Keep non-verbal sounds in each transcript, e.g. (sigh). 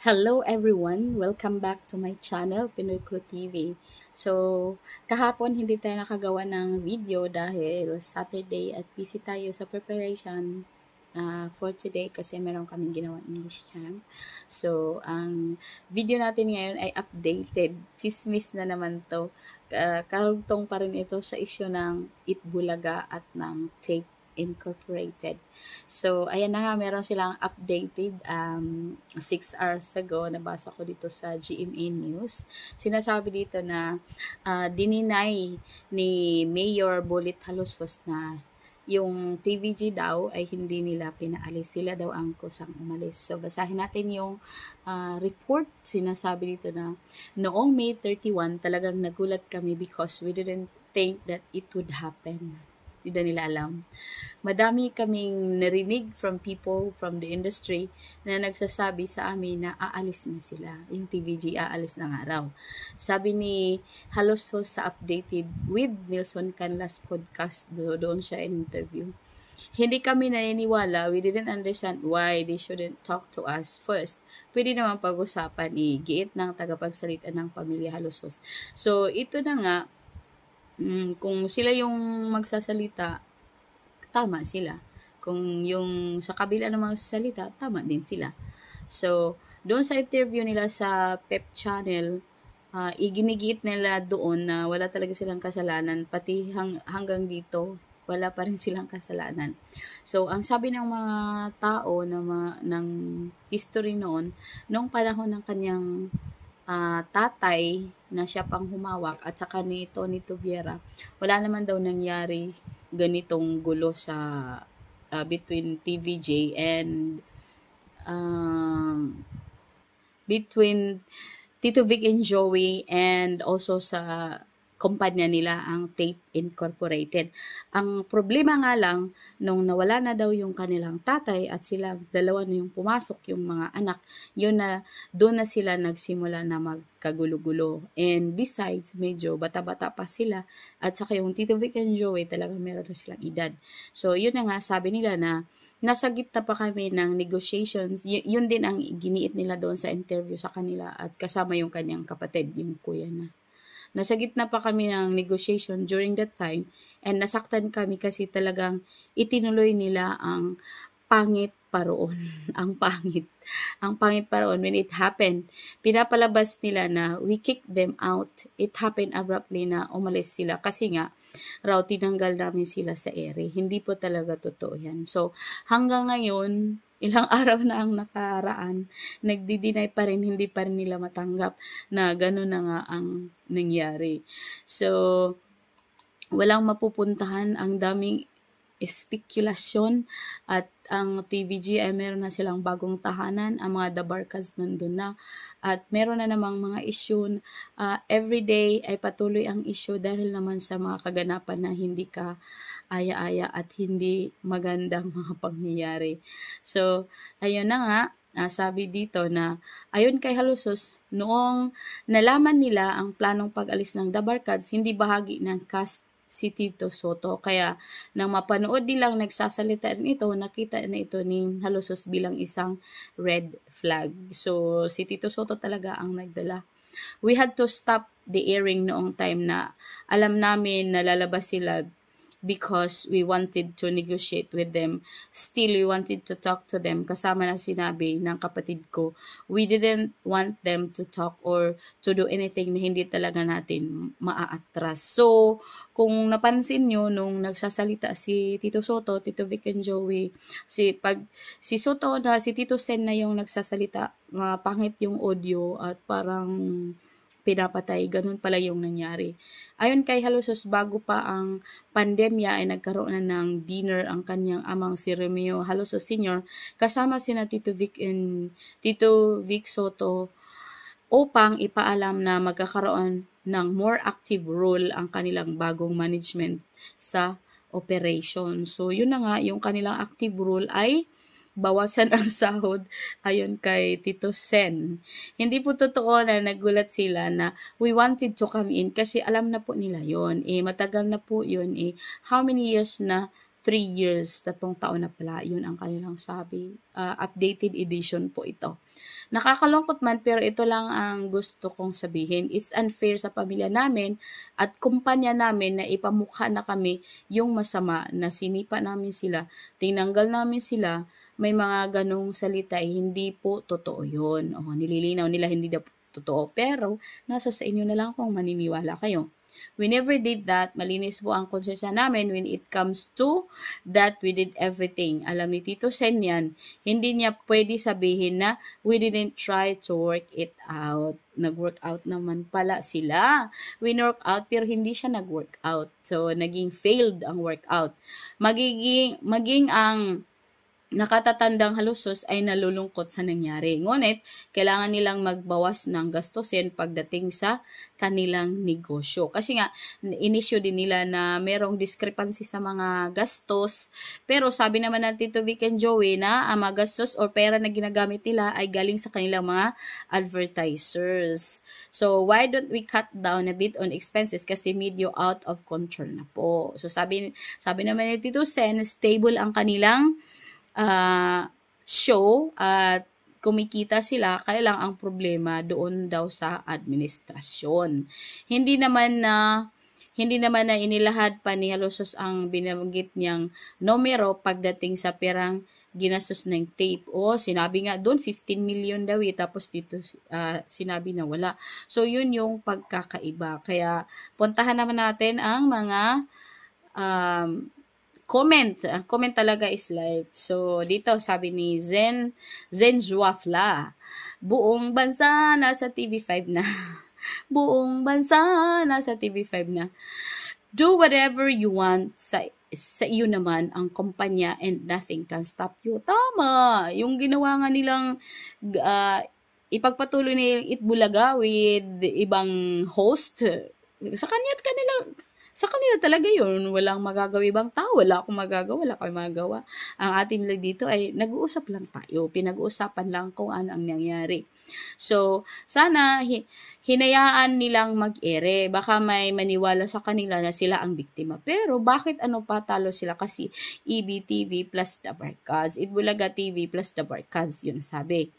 Hello everyone! Welcome back to my channel, Pinoy Crew TV. So, kahapon hindi tayo nakagawa ng video dahil Saturday at busy tayo sa preparation uh, for today kasi meron kaming ginawa English camp. So, ang video natin ngayon ay updated. Chismis na naman to. Uh, ah, karugtong pa rin ito sa isyo ng Itbulaga at ng tape Incorporated. So, ayan na nga, meron silang updated um, 6 hours ago, nabasa ko dito sa GMA News. Sinasabi dito na uh, dininay ni Mayor Bullet Halusos na yung TVG daw ay hindi nila pinaalis. Sila daw ang kusang umalis. So, basahin natin yung uh, report. Sinasabi dito na, noong May 31, talagang nagulat kami because we didn't think that it would happen. Hindi na nila alam. Madami kaming narinig from people from the industry na nagsasabi sa amin na aalis na sila. Yung TVG aalis na nga raw. Sabi ni halos sa Updated with Nelson Canlas podcast, do doon siya in interview. Hindi kami naniniwala, we didn't understand why they shouldn't talk to us first. Pwede naman pag-usapan, i-giit ng tagapagsalita ng pamilya halos So, ito na nga, Mm, kung sila yung magsasalita, tama sila. Kung yung sa kabila ng mga tama din sila. So, doon sa interview nila sa PEP channel, uh, ah, iginigit nila doon na wala talaga silang kasalanan. Pati hang, hanggang dito, wala pa rin (laughs) silang kasalanan. So, ang sabi ng mga tao, ng, mga, ng history noon, noong panahon ng kanyang uh, tatay na siya pang humawak at saka ni Tony Tuviera, wala naman daw nangyari ganitong gulo sa uh, between TVJ and um, between Tito Vic and Joey and also sa kumpanya nila ang Tape Incorporated. Ang problema nga lang, nung nawala na daw yung kanilang tatay at sila dalawa na yung pumasok yung mga anak, yun na doon na sila nagsimula na magkagulo-gulo. And besides, medyo bata-bata pa sila at saka yung Tito Vic and Joey talaga meron na silang edad. So yun na nga, sabi nila na nasa gitna pa kami ng negotiations. Y- yun din ang giniit nila doon sa interview sa kanila at kasama yung kanyang kapatid, yung kuya na. Nasa gitna pa kami ng negotiation during that time and nasaktan kami kasi talagang itinuloy nila ang pangit paroon. (laughs) ang pangit. Ang pangit paroon when it happened. Pinapalabas nila na we kick them out. It happened abruptly na umalis sila kasi nga raw tinanggal namin sila sa ere. Hindi po talaga totoo yan. So hanggang ngayon, ilang (laughs) araw na ang nakaraan, nagdi-deny pa rin, hindi pa rin nila matanggap na gano'n na nga ang nangyari. So, walang mapupuntahan ang daming espekulasyon at ang TVG ay meron na silang bagong tahanan, ang mga dabarkas nandun na at meron na namang mga issue uh, ah, everyday ay patuloy ang issue dahil naman sa mga kaganapan na hindi ka aya-aya at hindi magandang mga (laughs) pangyayari. So, ayun na nga, Uh, sabi dito na ayon kay Halusos, noong nalaman nila ang planong pag-alis ng Dabarkads, hindi bahagi ng cast si Tito Soto. Kaya nang mapanood nilang nagsasalita rin ito, nakita na ito ni Halosos bilang isang red flag. So si Tito Soto talaga ang nagdala. We had to stop the airing noong time na alam namin na lalabas sila because we wanted to negotiate with them. Still, we wanted to talk to them. Kasama na sinabi ng kapatid ko, we didn't want them to talk or to do anything na hindi talaga natin maaatras. So, kung napansin nyo, nung nagsasalita si Tito Soto, Tito Vic and Joey, si, pag, si Soto na, si Tito Sen na yung nagsasalita, mga pangit yung audio at parang pinapatay. Ganun pala yung nangyari. Ayon kay Halosos, bago pa ang pandemya ay nagkaroon na ng dinner ang kanyang amang si Romeo Halusos Sr. kasama sina Tito Vic and Tito Vic Soto upang ipaalam na magkakaroon ng more active role ang kanilang bagong management sa operation. So, yun na nga, yung kanilang active role ay bawasan (laughs) ang sahod ayon kay Tito Sen. Hindi po totoo na nagulat sila na we wanted to come in kasi alam na po nila yon. Eh, matagal na po yon. Eh, how many years na? 3 years, tatong taon na pala, yun ang kanilang sabi. Uh, updated edition po ito. Nakakalungkot man pero ito lang ang gusto kong sabihin. It's unfair sa pamilya namin at kumpanya namin na ipamukha na kami yung masama na sinipa namin sila, tinanggal namin sila, may mga ganong salita, eh, hindi po totoo yun. O, nililinaw nila hindi na totoo. Pero, nasa sa inyo na lang kung maniniwala kayo. We never did that. Malinis po ang konsensya namin when it comes to that we did everything. Alam ni Tito Sen yan. Hindi niya pwede sabihin na we didn't try to work it out. Nag-work out naman pala sila. We work out pero hindi siya nag-work out. So, naging failed ang workout. Magiging, maging ang nakatatandang halusos ay nalulungkot sa nangyari. Ngunit, kailangan nilang magbawas ng gastusin pagdating sa kanilang negosyo. Kasi nga, inisyo din nila na merong discrepancy sa mga gastos. Pero sabi naman ng to Vic and Joey na ang mga gastos or pera na ginagamit nila ay galing sa kanilang mga advertisers. So, why don't we cut down a bit on expenses kasi medyo out of control na po. So, sabi, sabi naman ni to Sen, stable ang kanilang uh, show at kumikita sila, kaya lang ang problema doon daw sa administrasyon. Hindi naman na hindi naman na inilahad pa ni Halusos ang binanggit niyang numero pagdating sa pirang ginastos ng tape. O, oh, sinabi nga doon, 15 million daw eh. Tapos dito uh, sinabi na wala. So, yun yung pagkakaiba. Kaya, puntahan naman natin ang mga um, comment. comment talaga is live. So, dito sabi ni Zen, Zen Juafla, buong bansa na sa TV5 na. buong bansa na sa TV5 na. Do whatever you want sa sa iyo naman ang kumpanya and nothing can stop you. Tama! Yung ginawa nga nilang uh, ipagpatuloy ni Itbulaga with ibang host, sa kanya at kanila, sa kanila talaga yun, walang magagawa ibang tao, wala akong magagawa, wala kami magagawa. Ang atin lang dito ay nag-uusap lang tayo, pinag-uusapan lang kung ano ang nangyari. So, sana hinayaan nilang mag-ere. Baka may maniwala sa kanila na sila ang biktima. Pero bakit ano pa talo sila? Kasi EBTV plus the Barkads. Itbulaga TV plus the Barkads, yun sabi.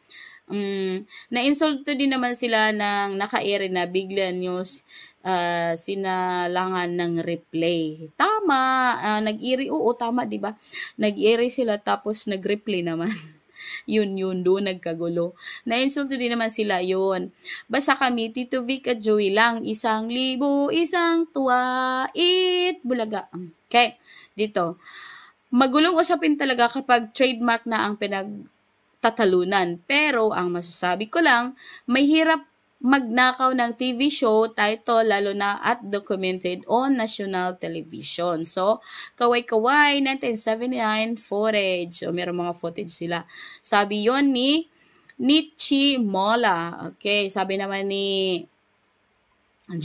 Um, mm, na-insulto din naman sila ng naka-ere na bigla news uh, sinalangan ng replay. Tama, uh, nag-iri, oo, tama, di ba? Nag-iri sila tapos nag-replay naman. (laughs) yun, yun, doon nagkagulo. Na-insulto din naman sila yun. Basta kami, Tito Vic at Joey lang, isang libo, isang tuwa, it, bulaga. Okay, dito. Magulong usapin talaga kapag trademark na ang pinag tatalunan. Pero ang masasabi ko lang, may hirap magnakaw ng TV show, title, lalo na at documented on national television. So, kaway-kaway, 1979 footage. O, meron mga footage sila. Sabi yon ni Nichi Mola. Okay, sabi naman ni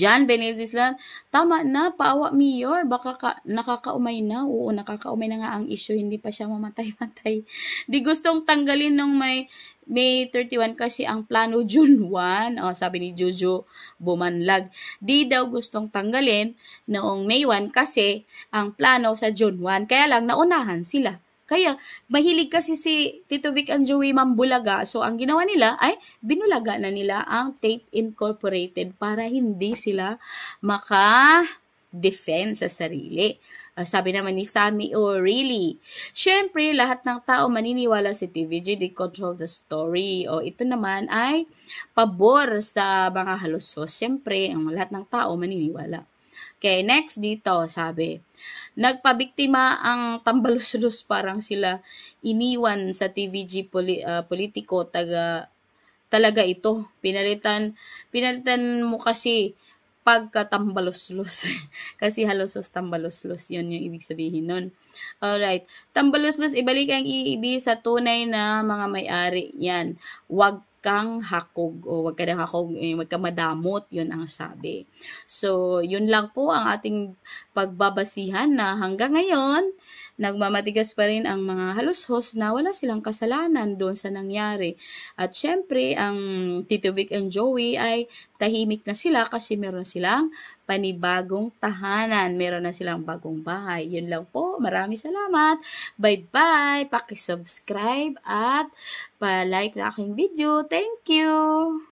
John Benedict lang, tama na, paawa mayor, baka ka, nakakaumay na. Oo, nakakaumay na nga ang issue, hindi pa siya mamatay-matay. (laughs) Di gustong tanggalin nung may May 31 kasi ang plano (laughs) June 1, oh, sabi ni Jojo Bumanlag. Di daw gustong tanggalin noong May 1 kasi ang plano sa June 1, kaya lang naunahan sila. Kaya, mahilig kasi si Tito Vic and Joey mambulaga. So, ang ginawa nila ay binulaga na nila ang tape incorporated para hindi sila maka defend sa sarili. Uh, sabi naman ni Sammy O'Reilly, oh, really? Siyempre, lahat ng tao maniniwala si TVG, they control the story. O ito naman ay pabor sa mga halos. So, siyempre, ang lahat ng tao maniniwala. Okay, next dito, sabi. Nagpabiktima ang tambaluslus (laughs) parang sila iniwan sa TVG poli, uh, politiko taga talaga ito. Pinalitan pinalitan mo kasi pagkatambaluslus. (laughs) Kasi halosos tambaluslus. Yun yung ibig sabihin nun. Alright. Tambaluslus, ibalik ang iibi sa tunay na mga may-ari. Yan. Huwag kang hakog o wag ka na hakog, eh, wag ka madamot, yun ang sabi. So, yun lang po ang ating pagbabasihan na hanggang ngayon, Nagmamatigas pa rin ang mga halos host na wala silang kasalanan doon sa nangyari. At syempre, ang Tito Vic and Joey ay tahimik na sila kasi meron silang panibagong tahanan. Meron na silang bagong bahay. Yun lang po. Maraming salamat. Bye-bye. Pakisubscribe at pa-like na aking video. Thank you!